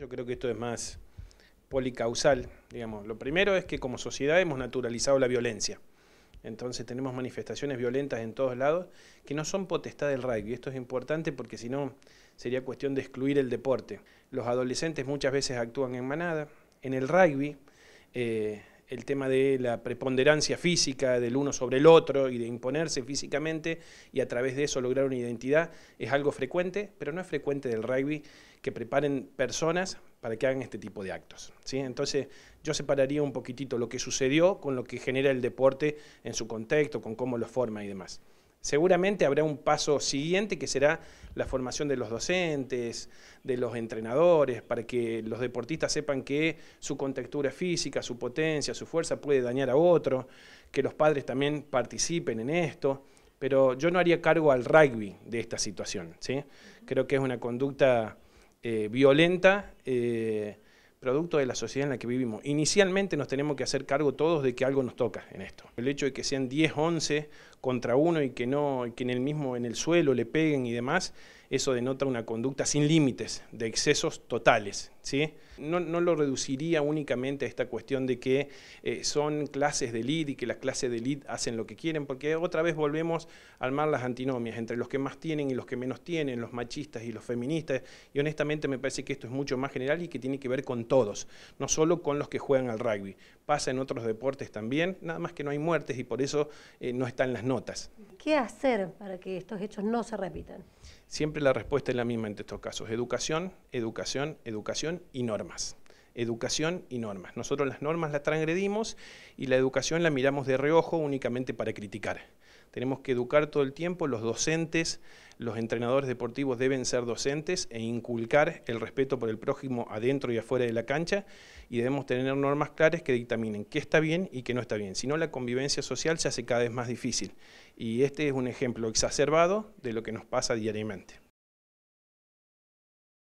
Yo creo que esto es más policausal, digamos. Lo primero es que como sociedad hemos naturalizado la violencia. Entonces tenemos manifestaciones violentas en todos lados que no son potestad del rugby. Esto es importante porque si no sería cuestión de excluir el deporte. Los adolescentes muchas veces actúan en manada. En el rugby eh, el tema de la preponderancia física del uno sobre el otro y de imponerse físicamente y a través de eso lograr una identidad es algo frecuente, pero no es frecuente del rugby que preparen personas para que hagan este tipo de actos. ¿sí? Entonces yo separaría un poquitito lo que sucedió con lo que genera el deporte en su contexto, con cómo lo forma y demás. Seguramente habrá un paso siguiente que será la formación de los docentes, de los entrenadores, para que los deportistas sepan que su contextura física, su potencia, su fuerza puede dañar a otro, que los padres también participen en esto. Pero yo no haría cargo al rugby de esta situación. ¿sí? Creo que es una conducta eh, violenta, eh, producto de la sociedad en la que vivimos. Inicialmente nos tenemos que hacer cargo todos de que algo nos toca en esto. El hecho de que sean 10, 11 contra uno y que no, que en el mismo, en el suelo le peguen y demás, eso denota una conducta sin límites, de excesos totales. ¿sí? No, lo reduciría únicamente a esta cuestión de que eh, son clases de lead y que las clases de elite hacen lo que quieren, porque otra vez volvemos a armar las antinomias entre los que más tienen y los que menos tienen, los machistas y los feministas, y honestamente me parece que esto es mucho más general y que tiene que ver con todos, no solo con los que juegan al rugby, pasa en otros deportes también, nada más que no hay muertes y por eso eh, no están las normas ¿Qué hacer para que estos hechos no se repitan? Siempre la respuesta es la misma en estos casos. Educación, educación, educación y normas. Educación y normas. Nosotros las normas las transgredimos y la educación la miramos de reojo únicamente para criticar. Tenemos que educar todo el tiempo, los docentes, los entrenadores deportivos deben ser docentes e inculcar el respeto por el prójimo adentro y afuera de la cancha y debemos tener normas claras que dictaminen qué está bien y qué no está bien. Si no, la convivencia social se hace cada vez más difícil y este es un ejemplo exacerbado de lo que nos pasa diariamente.